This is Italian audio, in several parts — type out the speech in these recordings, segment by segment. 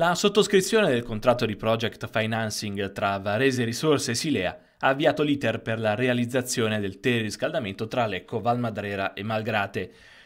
La sottoscrizione del contratto di project financing tra Varese Risorse e Silea ha avviato l'iter per la realizzazione del teleriscaldamento tra Lecco, Valmadrera e Malgrate.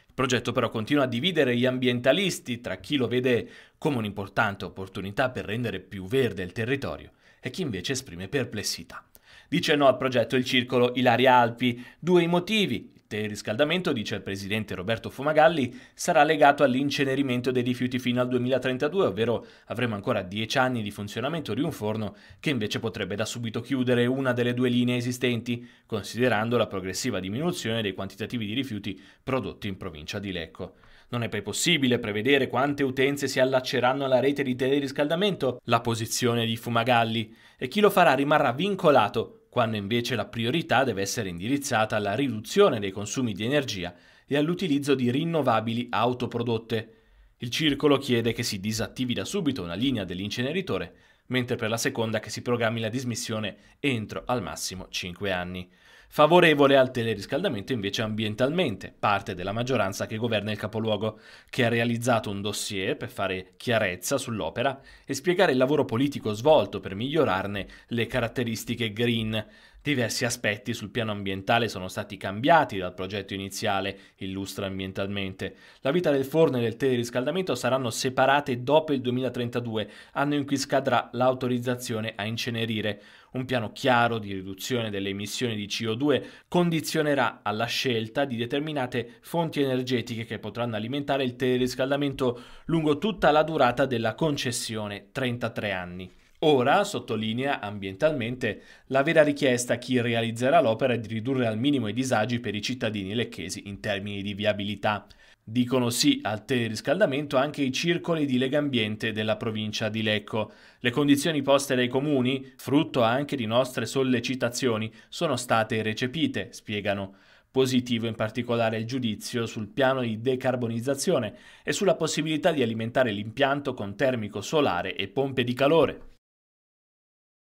Il progetto però continua a dividere gli ambientalisti tra chi lo vede come un'importante opportunità per rendere più verde il territorio e chi invece esprime perplessità. Dice no al progetto il circolo Ilaria Alpi, due i motivi, il teleriscaldamento, dice il presidente Roberto Fumagalli, sarà legato all'incenerimento dei rifiuti fino al 2032, ovvero avremo ancora 10 anni di funzionamento di un forno che invece potrebbe da subito chiudere una delle due linee esistenti, considerando la progressiva diminuzione dei quantitativi di rifiuti prodotti in provincia di Lecco. Non è poi possibile prevedere quante utenze si allacceranno alla rete di teleriscaldamento, la posizione di Fumagalli, e chi lo farà rimarrà vincolato quando invece la priorità deve essere indirizzata alla riduzione dei consumi di energia e all'utilizzo di rinnovabili autoprodotte. Il circolo chiede che si disattivi da subito una linea dell'inceneritore, mentre per la seconda che si programmi la dismissione entro al massimo 5 anni favorevole al teleriscaldamento invece ambientalmente, parte della maggioranza che governa il capoluogo, che ha realizzato un dossier per fare chiarezza sull'opera e spiegare il lavoro politico svolto per migliorarne le caratteristiche green. Diversi aspetti sul piano ambientale sono stati cambiati dal progetto iniziale, illustra ambientalmente. La vita del forno e del teleriscaldamento saranno separate dopo il 2032, anno in cui scadrà l'autorizzazione a incenerire. Un piano chiaro di riduzione delle emissioni di CO2 condizionerà alla scelta di determinate fonti energetiche che potranno alimentare il teleriscaldamento lungo tutta la durata della concessione, 33 anni. Ora, sottolinea ambientalmente, la vera richiesta a chi realizzerà l'opera è di ridurre al minimo i disagi per i cittadini lecchesi in termini di viabilità. Dicono sì al teleriscaldamento anche i circoli di Legambiente della provincia di Lecco. Le condizioni poste dai comuni, frutto anche di nostre sollecitazioni, sono state recepite, spiegano. Positivo in particolare il giudizio sul piano di decarbonizzazione e sulla possibilità di alimentare l'impianto con termico solare e pompe di calore.